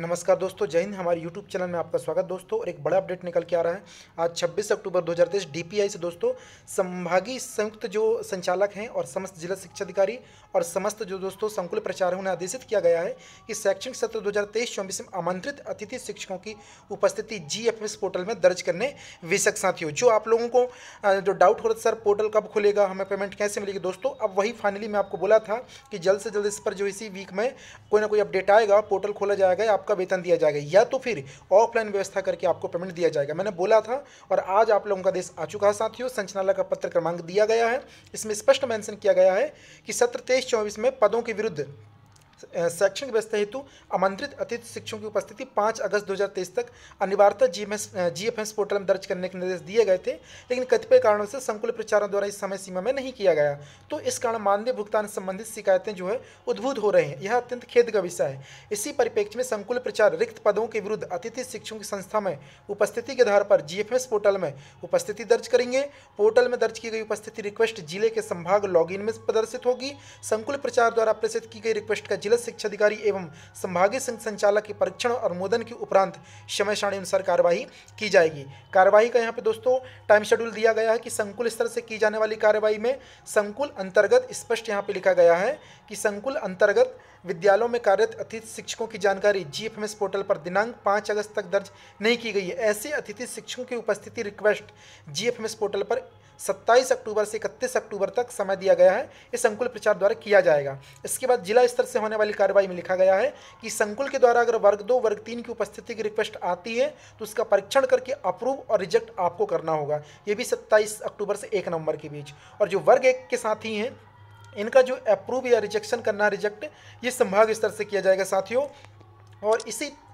नमस्कार दोस्तों जय हिंद हमारे यूट्यूब चैनल में आपका स्वागत दोस्तों और एक बड़ा अपडेट निकल के आ रहा है आज 26 अक्टूबर 2023 डीपीआई से दोस्तों संभागीय संयुक्त जो संचालक हैं और समस्त जिला शिक्षा अधिकारी और समस्त जो दोस्तों संकुल प्रचार हैं उन्हें आदेशित किया गया है कि शैक्षणिक सत्र दो हज़ार में आमंत्रित अतिथि शिक्षकों की उपस्थिति जी पोर्टल में दर्ज करने विषक साथियों जो आप लोगों को जो डाउट हो रहा सर पोर्टल कब खुलेगा हमें पेमेंट कैसे मिलेगी दोस्तों अब वही फाइनली मैं आपको बोला था कि जल्द से जल्द इस पर जो इसी वीक में कोई ना कोई अपडेट आएगा पोर्टल खोला जाएगा आप आपका वेतन दिया जाएगा या तो फिर ऑफलाइन व्यवस्था करके आपको पेमेंट दिया जाएगा मैंने बोला था और आज आप लोगों का देश आ चुका है साथियों संचनालय का पत्र क्रमांक दिया गया है इसमें स्पष्ट मैंशन किया गया है कि सत्र तेईस चौबीस में पदों के विरुद्ध शैक्षणिक व्यवस्था हेतु आमंत्रित अतिथि शिक्षकों की उपस्थिति पाँच अगस्त 2023 तक अनिवार्यता G G M F S portal में दर्ज करने के निर्देश दिए गए थे लेकिन कतिपय कारणों से संकुल प्रचारों द्वारा इस समय सीमा में नहीं किया गया तो इस कारण मानदेय भुगतान संबंधित शिकायतें जो है उद्भूत हो रहे हैं यह अत्यंत खेद का विषय है इसी परिप्रेक्ष्य में संकुल प्रचार रिक्त पदों के विरुद्ध अतिथि शिक्षकों की संस्था में उपस्थिति के आधार पर जी पोर्टल में उपस्थिति दर्ज करेंगे पोर्टल में दर्ज की गई उपस्थिति रिक्वेस्ट जिले के संभाग लॉग में प्रदर्शित होगी संकुल प्रचार द्वारा प्रेषित की गई रिक्वेस्ट का जिला शिक्षा अधिकारी एवं संभागीय संघ संचालक के परीक्षण और अनुमोदन के उपरांत समय सारणी अनुसार कार्यवाही की जाएगी कार्यवाही का यहाँ पे दोस्तों टाइम शेड्यूल दिया गया है कि संकुल स्तर से की जाने वाली कार्यवाही में संकुल अंतर्गत स्पष्ट यहाँ पे लिखा गया है कि संकुल अंतर्गत विद्यालयों में कार्यरत अतिथि शिक्षकों की जानकारी जीएफएमएस पोर्टल पर दिनांक 5 अगस्त तक दर्ज नहीं की गई है ऐसे अतिथि शिक्षकों की उपस्थिति रिक्वेस्ट जीएफएमएस पोर्टल पर 27 अक्टूबर से इकतीस अक्टूबर तक समय दिया गया है इस संकुल प्रचार द्वारा किया जाएगा इसके बाद जिला स्तर से होने वाली कार्रवाई में लिखा गया है कि संकुल के द्वारा अगर वर्ग दो वर्ग तीन की उपस्थिति की रिक्वेस्ट आती है तो उसका परीक्षण करके अप्रूव और रिजेक्ट आपको करना होगा ये भी सत्ताईस अक्टूबर से एक नवंबर के बीच और जो वर्ग एक के साथी हैं इनका जो अप्रूव या रिजेक्शन करना रिजेक्ट ये संभाग स्तर से किया जाएगा साथियों और इसी